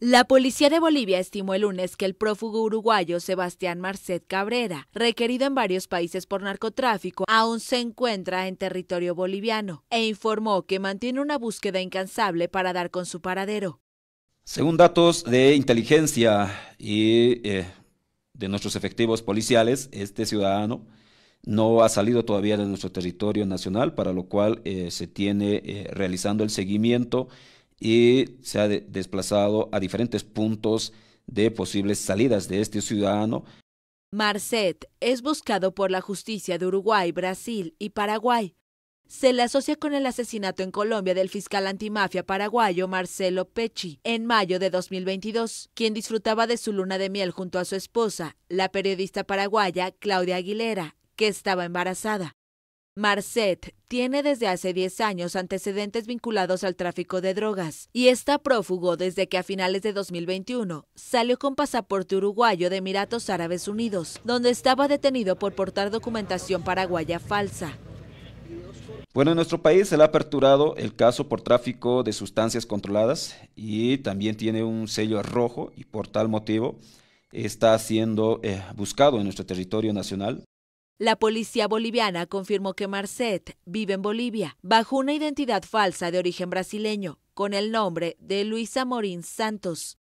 La policía de Bolivia estimó el lunes que el prófugo uruguayo Sebastián Marcet Cabrera, requerido en varios países por narcotráfico, aún se encuentra en territorio boliviano e informó que mantiene una búsqueda incansable para dar con su paradero. Según datos de inteligencia y eh, de nuestros efectivos policiales, este ciudadano no ha salido todavía de nuestro territorio nacional, para lo cual eh, se tiene eh, realizando el seguimiento y se ha desplazado a diferentes puntos de posibles salidas de este ciudadano. Marcet es buscado por la justicia de Uruguay, Brasil y Paraguay. Se le asocia con el asesinato en Colombia del fiscal antimafia paraguayo Marcelo Pecci en mayo de 2022, quien disfrutaba de su luna de miel junto a su esposa, la periodista paraguaya Claudia Aguilera, que estaba embarazada. Marcet tiene desde hace 10 años antecedentes vinculados al tráfico de drogas y está prófugo desde que a finales de 2021 salió con pasaporte uruguayo de Emiratos Árabes Unidos, donde estaba detenido por portar documentación paraguaya falsa. Bueno, en nuestro país se le ha aperturado el caso por tráfico de sustancias controladas y también tiene un sello rojo y por tal motivo está siendo eh, buscado en nuestro territorio nacional la policía boliviana confirmó que Marcet vive en Bolivia bajo una identidad falsa de origen brasileño con el nombre de Luisa Morín Santos.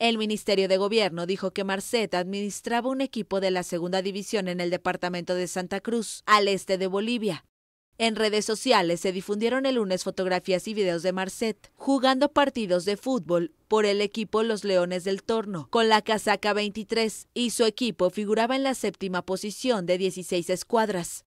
El Ministerio de Gobierno dijo que Marcet administraba un equipo de la segunda división en el departamento de Santa Cruz, al este de Bolivia. En redes sociales se difundieron el lunes fotografías y videos de Marcet jugando partidos de fútbol por el equipo Los Leones del Torno, con la casaca 23, y su equipo figuraba en la séptima posición de 16 escuadras.